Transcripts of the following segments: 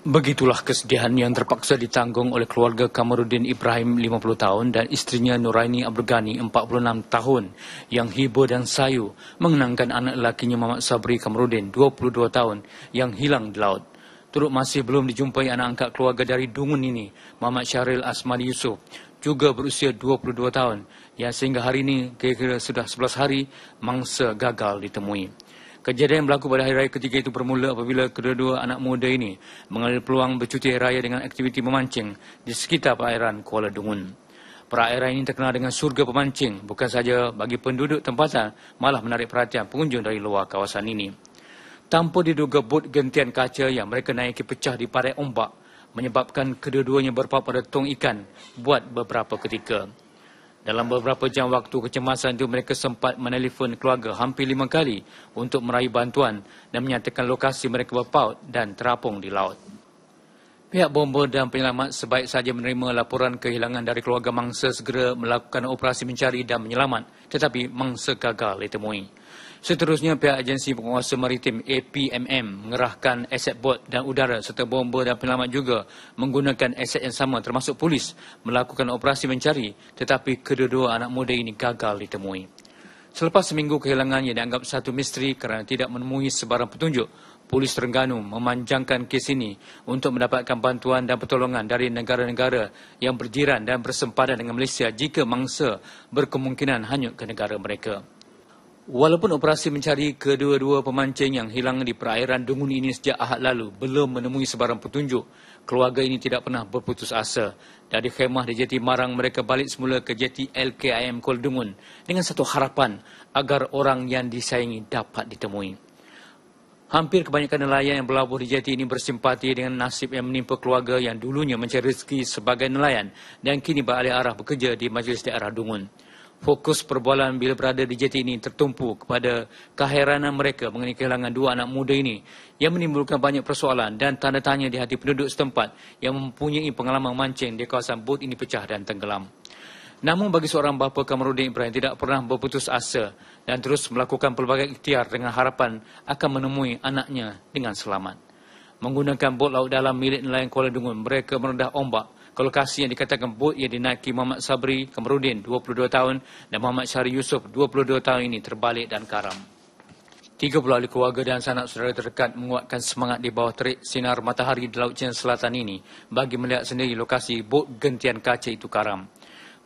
Begitulah kesedihan yang terpaksa ditanggung oleh keluarga Kamarudin Ibrahim 50 tahun dan istrinya Nuraini Abdurgani 46 tahun yang hibur dan sayu mengenangkan anak lakinya Mamat Sabri Kamarudin 22 tahun yang hilang di laut. Turut masih belum dijumpai anak angkat keluarga dari Dungun ini, Mamat Syaril Asmali Yusuf, juga berusia 22 tahun, yang sehingga hari ini kira-kira sudah 11 hari mangsa gagal ditemui. Kejadian yang berlaku pada hari raya ketiga itu bermula apabila kedua-dua anak muda ini mengambil peluang bercuti hari raya dengan aktiviti memancing di sekitar perairan Kuala Dungun. Perairan ini terkenal dengan surga pemancing bukan sahaja bagi penduduk tempatan malah menarik perhatian pengunjung dari luar kawasan ini. Tanpa diduga bot gentian kaca yang mereka naiki pecah di parit ombak menyebabkan kedua-duanya berpap tong ikan buat beberapa ketika. Dalam beberapa jam waktu kecemasan itu mereka sempat menelpon keluarga hampir lima kali untuk meraih bantuan dan menyatakan lokasi mereka berpaut dan terapung di laut. Pihak bomba dan penyelamat sebaik saja menerima laporan kehilangan dari keluarga mangsa segera melakukan operasi mencari dan menyelamat tetapi mangsa gagal ditemui. Seterusnya pihak agensi penguasa maritim APMM mengerahkan aset bot dan udara serta bomba dan penyelamat juga menggunakan aset yang sama termasuk polis melakukan operasi mencari tetapi kedua-dua anak muda ini gagal ditemui. Selepas seminggu kehilangan, kehilangannya dianggap satu misteri kerana tidak menemui sebarang petunjuk, Polis Terengganu memanjangkan kes ini untuk mendapatkan bantuan dan pertolongan dari negara-negara yang berjiran dan bersempadan dengan Malaysia jika mangsa berkemungkinan hanyut ke negara mereka. Walaupun operasi mencari kedua-dua pemancing yang hilang di perairan Dungun ini sejak ahad lalu belum menemui sebarang petunjuk, keluarga ini tidak pernah berputus asa. Dari khemah di jeti Marang, mereka balik semula ke jeti LKIM Kuala Dungun dengan satu harapan agar orang yang disayangi dapat ditemui. Hampir kebanyakan nelayan yang berlabuh di jeti ini bersimpati dengan nasib yang menimpa keluarga yang dulunya mencari rezeki sebagai nelayan dan kini beralih arah bekerja di majlis daerah Dungun fokus perbualan bila berada di JT ini tertumpu kepada keheranan mereka mengenai kehilangan dua anak muda ini yang menimbulkan banyak persoalan dan tanda tanya di hati penduduk setempat yang mempunyai pengalaman mancing di kawasan bot ini pecah dan tenggelam. Namun bagi seorang bapa Kamarudin Ibrahim tidak pernah berputus asa dan terus melakukan pelbagai ikhtiar dengan harapan akan menemui anaknya dengan selamat. Menggunakan bot laut dalam milik nelayan Kuala Dungun, mereka meredah ombak ke lokasi yang dikatakan bot yang dinaiki Muhammad Sabri Kamarudin 22 tahun dan Muhammad Syari Yusof 22 tahun ini terbalik dan karam. 30 ahli keluarga dan sanak saudara terdekat menguatkan semangat di bawah terik sinar matahari di Laut Cina Selatan ini bagi melihat sendiri lokasi bot gentian kaca itu karam.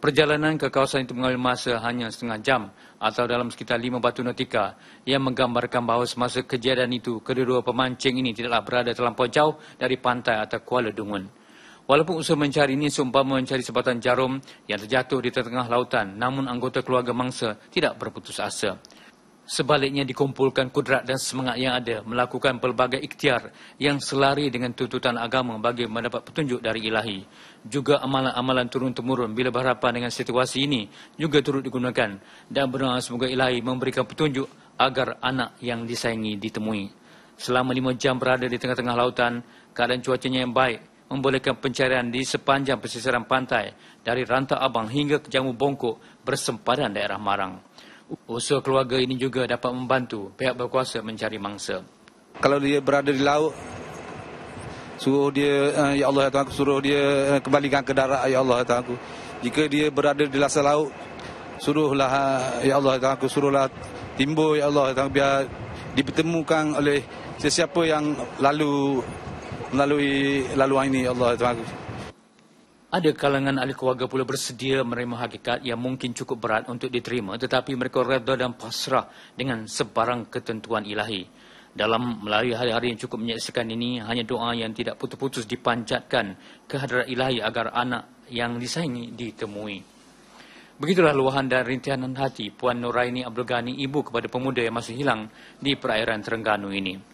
Perjalanan ke kawasan itu mengambil masa hanya setengah jam atau dalam sekitar lima batu nautika yang menggambarkan bahawa semasa kejadian itu kedua-dua pemancing ini tidaklah berada terlampau jauh dari pantai atau Kuala Dungun. Walaupun usaha mencari ini seumpama mencari sebatang jarum yang terjatuh di tengah lautan, namun anggota keluarga mangsa tidak berputus asa. Sebaliknya dikumpulkan kudrat dan semangat yang ada melakukan pelbagai ikhtiar yang selari dengan tuntutan agama bagi mendapat petunjuk dari ilahi. Juga amalan-amalan turun-temurun bila berhadapan dengan situasi ini juga turut digunakan dan berdoa semoga ilahi memberikan petunjuk agar anak yang disayangi ditemui. Selama lima jam berada di tengah-tengah lautan, keadaan cuacanya yang baik membolehkan pencarian di sepanjang pesisiran pantai dari Rantau Abang hingga ke Jamu Bongkok bersempadan daerah Marang. Usaha keluarga ini juga dapat membantu pihak berkuasa mencari mangsa. Kalau dia berada di laut, suruh dia, eh, ya Allah, ya suruh dia eh, kembalikan ke darat, ya Allah, ya Tuhan. Jika dia berada di lasa laut, suruhlah, eh, ya Allah, ya Tuhan, suruhlah timbul, ya Allah, ya Tuhan, biar dipertemukan oleh sesiapa yang lalu melalui laluan ini Allah Taala. Ada kalangan ahli keluarga pula bersedia menerima hakikat yang mungkin cukup berat untuk diterima tetapi mereka redha dan pasrah dengan sebarang ketentuan ilahi. Dalam melalui hari-hari yang cukup menyaksikan ini, hanya doa yang tidak putus-putus dipanjatkan ke hadrat ilahi agar anak yang disayangi ditemui. Begitulah luahan dan rintihan hati Puan Nuraini Abdul Ghani, ibu kepada pemuda yang masih hilang di perairan Terengganu ini.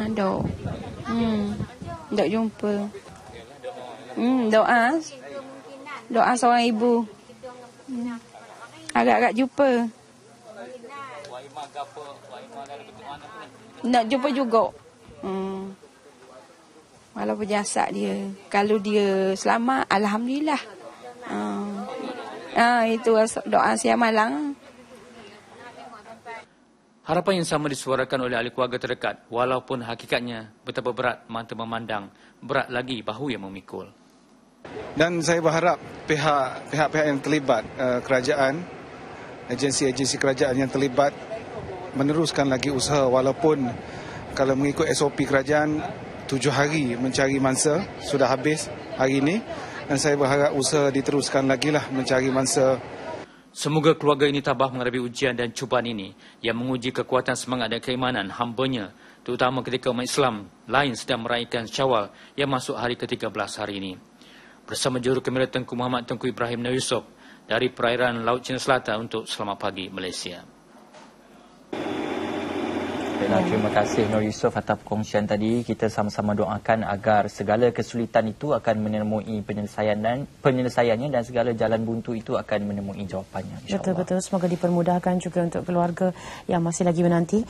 Ada. Hmm. Tak jumpa. Hmm, doa. Doa seorang ibu. Agak-agak jumpa. Nak jumpa juga. Hmm. Walaupun jasad dia. Kalau dia selamat, Alhamdulillah. Hmm. Ah, itu doa saya malang. Hmm. Harapan yang sama disuarakan oleh ahli keluarga terdekat walaupun hakikatnya betapa berat mata memandang, berat lagi bahu yang memikul. Dan saya berharap pihak-pihak yang terlibat eh, kerajaan, agensi-agensi kerajaan yang terlibat meneruskan lagi usaha walaupun kalau mengikut SOP kerajaan tujuh hari mencari mangsa sudah habis hari ini dan saya berharap usaha diteruskan lagi lah mencari mangsa Semoga keluarga ini tabah menghadapi ujian dan cubaan ini yang menguji kekuatan semangat dan keimanan hambanya terutama ketika umat Islam lain sedang meraihkan syawal yang masuk hari ke-13 hari ini. Bersama juru kamera Tengku Muhammad Tengku Ibrahim Nawisok dari perairan Laut Cina Selatan untuk Selamat Pagi Malaysia. Baiklah, terima kasih Nur Yusof atas perkongsian tadi. Kita sama-sama doakan agar segala kesulitan itu akan menemui penyelesaian dan penyelesaiannya dan segala jalan buntu itu akan menemui jawapannya. Betul-betul. Semoga dipermudahkan juga untuk keluarga yang masih lagi menanti.